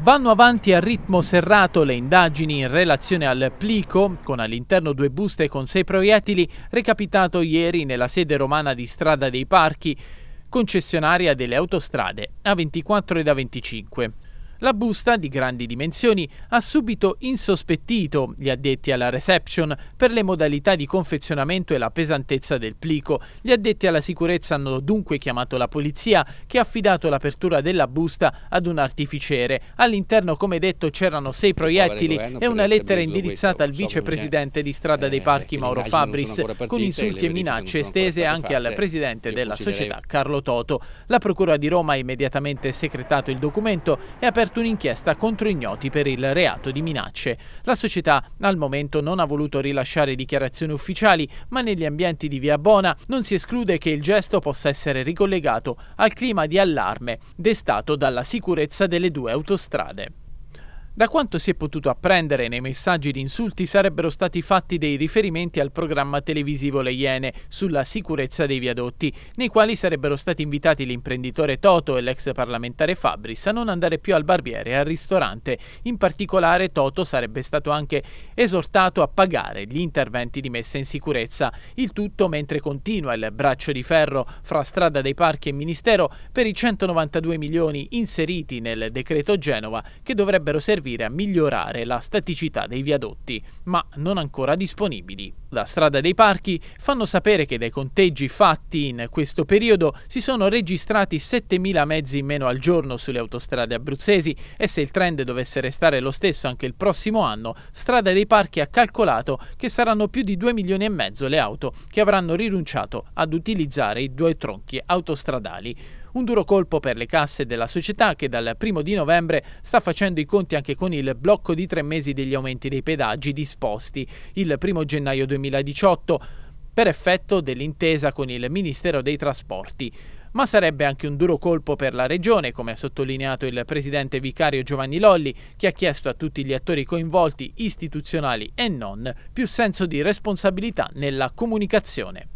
Vanno avanti a ritmo serrato le indagini in relazione al plico, con all'interno due buste con sei proiettili, recapitato ieri nella sede romana di Strada dei Parchi, concessionaria delle autostrade A24 ed A25. La busta, di grandi dimensioni, ha subito insospettito gli addetti alla reception per le modalità di confezionamento e la pesantezza del plico. Gli addetti alla sicurezza hanno dunque chiamato la polizia, che ha affidato l'apertura della busta ad un artificiere. All'interno, come detto, c'erano sei proiettili e una lettera indirizzata al vicepresidente di Strada dei Parchi eh, Mauro Fabris, con insulti e minacce estese anche al presidente della società Carlo Toto. La Procura di Roma ha immediatamente secretato il documento e ha aperto aperto un'inchiesta contro ignoti per il reato di minacce. La società al momento non ha voluto rilasciare dichiarazioni ufficiali, ma negli ambienti di Via Bona non si esclude che il gesto possa essere ricollegato al clima di allarme destato dalla sicurezza delle due autostrade. Da quanto si è potuto apprendere nei messaggi di insulti sarebbero stati fatti dei riferimenti al programma televisivo Le Iene sulla sicurezza dei viadotti, nei quali sarebbero stati invitati l'imprenditore Toto e l'ex parlamentare Fabris a non andare più al barbiere e al ristorante. In particolare Toto sarebbe stato anche esortato a pagare gli interventi di messa in sicurezza, il tutto mentre continua il braccio di ferro fra strada dei parchi e ministero per i 192 milioni inseriti nel decreto Genova che dovrebbero servire servire a migliorare la staticità dei viadotti, ma non ancora disponibili. La strada dei parchi fanno sapere che dai conteggi fatti in questo periodo si sono registrati 7.000 mezzi in meno al giorno sulle autostrade abruzzesi e se il trend dovesse restare lo stesso anche il prossimo anno, Strada dei Parchi ha calcolato che saranno più di 2 milioni e mezzo le auto che avranno rinunciato ad utilizzare i due tronchi autostradali. Un duro colpo per le casse della società che dal primo di novembre sta facendo i conti anche con il blocco di tre mesi degli aumenti dei pedaggi disposti il primo gennaio 2018 per effetto dell'intesa con il Ministero dei Trasporti ma sarebbe anche un duro colpo per la regione, come ha sottolineato il presidente vicario Giovanni Lolli, che ha chiesto a tutti gli attori coinvolti, istituzionali e non, più senso di responsabilità nella comunicazione.